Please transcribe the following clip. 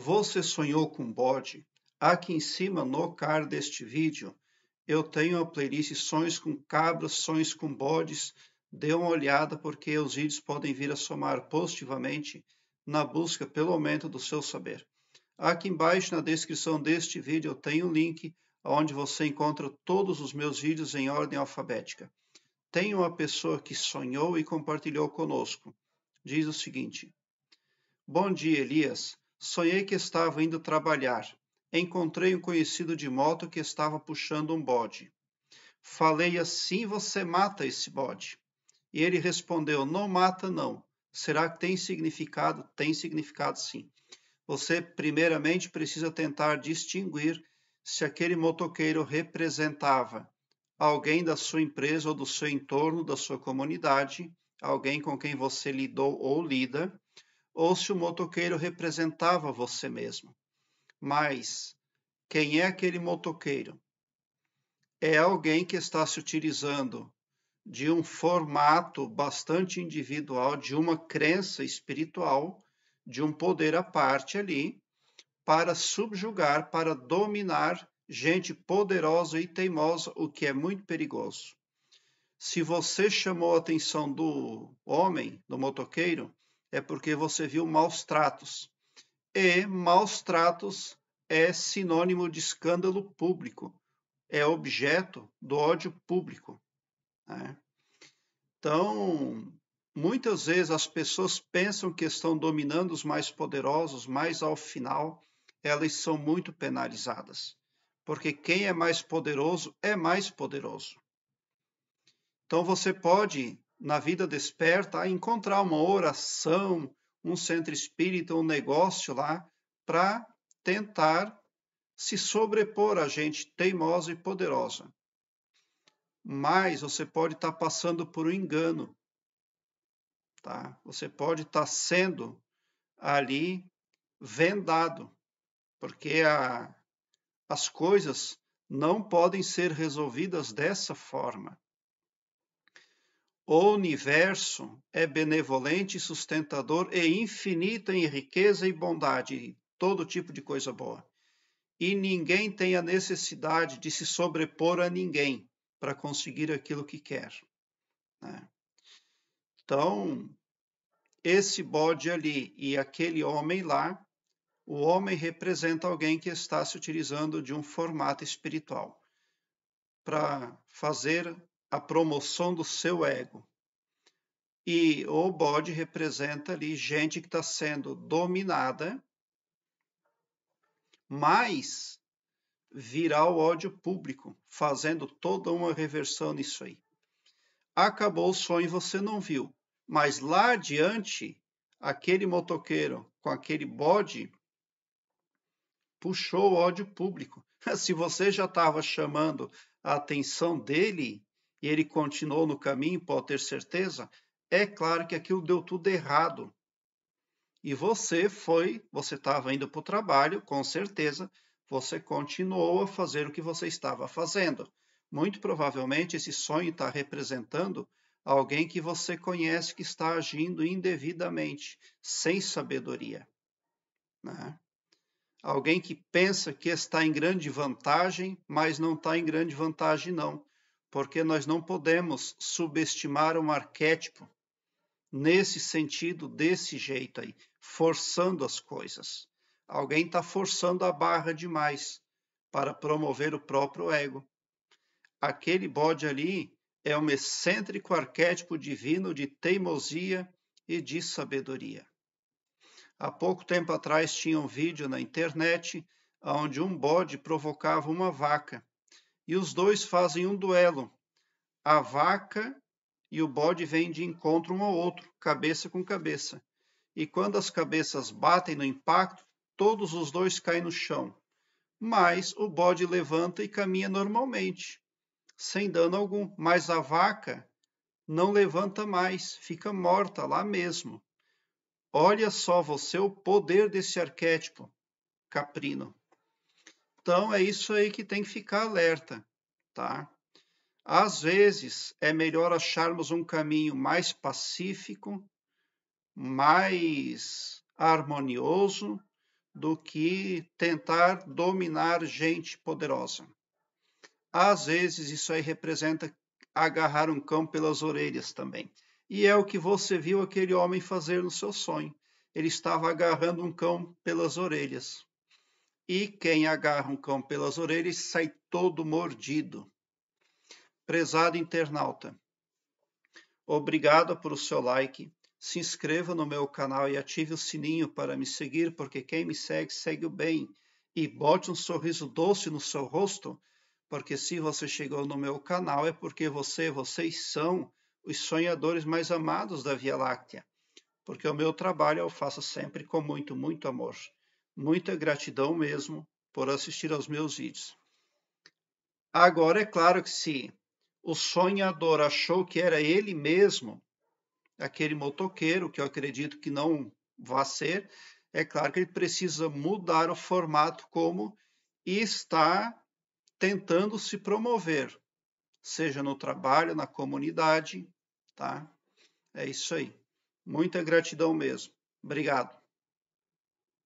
Você sonhou com bode? Aqui em cima, no card deste vídeo, eu tenho a playlist Sonhos com Cabras, Sonhos com Bodes. Dê uma olhada porque os vídeos podem vir a somar positivamente na busca pelo aumento do seu saber. Aqui embaixo na descrição deste vídeo eu tenho o um link onde você encontra todos os meus vídeos em ordem alfabética. Tem uma pessoa que sonhou e compartilhou conosco. Diz o seguinte: Bom dia, Elias. Sonhei que estava indo trabalhar. Encontrei um conhecido de moto que estava puxando um bode. Falei assim: você mata esse bode. E ele respondeu: não mata, não. Será que tem significado? Tem significado, sim. Você, primeiramente, precisa tentar distinguir se aquele motoqueiro representava alguém da sua empresa ou do seu entorno, da sua comunidade, alguém com quem você lidou ou lida, ou se o motoqueiro representava você mesmo. Mas quem é aquele motoqueiro? É alguém que está se utilizando de um formato bastante individual, de uma crença espiritual, de um poder à parte ali, para subjugar, para dominar gente poderosa e teimosa, o que é muito perigoso. Se você chamou a atenção do homem, do motoqueiro, é porque você viu maus tratos. E maus tratos é sinônimo de escândalo público, é objeto do ódio público. Né? Então, muitas vezes as pessoas pensam que estão dominando os mais poderosos, mas ao final elas são muito penalizadas, porque quem é mais poderoso é mais poderoso. Então você pode na vida desperta a encontrar uma oração, um centro espírita, um negócio lá, para tentar se sobrepor a gente teimosa e poderosa. Mas você pode estar tá passando por um engano, tá? Você pode estar tá sendo ali vendado, porque a, as coisas não podem ser resolvidas dessa forma. O universo é benevolente, sustentador e infinito em riqueza e bondade, todo tipo de coisa boa. E ninguém tem a necessidade de se sobrepor a ninguém para conseguir aquilo que quer. Né? Então, esse bode ali e aquele homem lá, o homem representa alguém que está se utilizando de um formato espiritual para fazer a promoção do seu ego. E o bode representa ali gente que está sendo dominada, mas virá o ódio público, fazendo toda uma reversão nisso aí. Acabou o sonho, você não viu, mas lá adiante, aquele motoqueiro com aquele bode puxou o ódio público. Se você já estava chamando a atenção dele, e ele continuou no caminho, pode ter certeza, é claro que aquilo deu tudo errado. E você foi, você estava indo para o trabalho, com certeza, você continuou a fazer o que você estava fazendo. Muito provavelmente esse sonho está representando alguém que você conhece que está agindo indevidamente, sem sabedoria. Né? Alguém que pensa que está em grande vantagem, mas não está em grande vantagem, não porque nós não podemos subestimar um arquétipo nesse sentido, desse jeito aí, forçando as coisas. Alguém está forçando a barra demais para promover o próprio ego. Aquele bode ali é um excêntrico arquétipo divino de teimosia e de sabedoria. Há pouco tempo atrás tinha um vídeo na internet onde um bode provocava uma vaca e os dois fazem um duelo. A vaca e o bode vêm de encontro um ao outro, cabeça com cabeça. E quando as cabeças batem no impacto, todos os dois caem no chão. Mas o bode levanta e caminha normalmente, sem dano algum. Mas a vaca não levanta mais, fica morta lá mesmo. Olha só você o poder desse arquétipo caprino. Então é isso aí que tem que ficar alerta, tá? Às vezes é melhor acharmos um caminho mais pacífico, mais harmonioso do que tentar dominar gente poderosa. Às vezes isso aí representa agarrar um cão pelas orelhas também. E é o que você viu aquele homem fazer no seu sonho. Ele estava agarrando um cão pelas orelhas. E quem agarra um cão pelas orelhas sai todo mordido. Prezado internauta, obrigado por seu like. Se inscreva no meu canal e ative o sininho para me seguir, porque quem me segue, segue o bem. E bote um sorriso doce no seu rosto, porque se você chegou no meu canal é porque você, vocês são os sonhadores mais amados da Via Láctea. Porque o meu trabalho eu faço sempre com muito, muito amor. Muita gratidão mesmo por assistir aos meus vídeos. Agora, é claro que se o sonhador achou que era ele mesmo, aquele motoqueiro, que eu acredito que não vá ser, é claro que ele precisa mudar o formato como está tentando se promover, seja no trabalho, na comunidade, tá? É isso aí. Muita gratidão mesmo. Obrigado.